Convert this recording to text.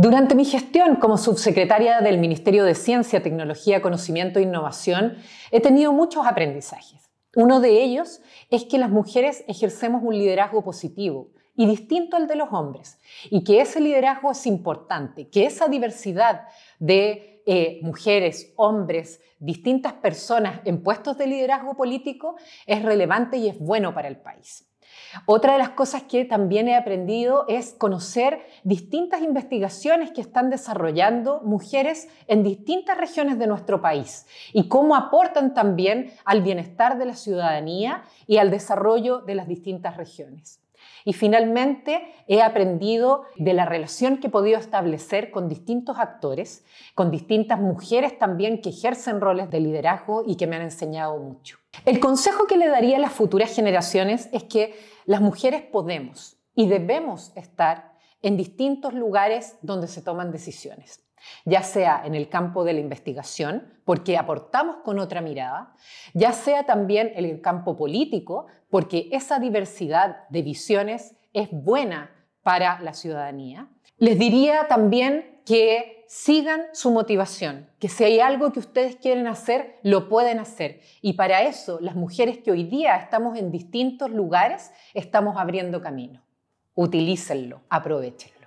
Durante mi gestión como subsecretaria del Ministerio de Ciencia, Tecnología, Conocimiento e Innovación, he tenido muchos aprendizajes. Uno de ellos es que las mujeres ejercemos un liderazgo positivo y distinto al de los hombres, y que ese liderazgo es importante, que esa diversidad de eh, mujeres, hombres, distintas personas en puestos de liderazgo político es relevante y es bueno para el país. Otra de las cosas que también he aprendido es conocer distintas investigaciones que están desarrollando mujeres en distintas regiones de nuestro país y cómo aportan también al bienestar de la ciudadanía y al desarrollo de las distintas regiones. Y finalmente he aprendido de la relación que he podido establecer con distintos actores, con distintas mujeres también que ejercen roles de liderazgo y que me han enseñado mucho. El consejo que le daría a las futuras generaciones es que las mujeres podemos y debemos estar en distintos lugares donde se toman decisiones, ya sea en el campo de la investigación, porque aportamos con otra mirada, ya sea también en el campo político, porque esa diversidad de visiones es buena para la ciudadanía. Les diría también que sigan su motivación, que si hay algo que ustedes quieren hacer, lo pueden hacer. Y para eso, las mujeres que hoy día estamos en distintos lugares, estamos abriendo camino utilícenlo, aprovechenlo.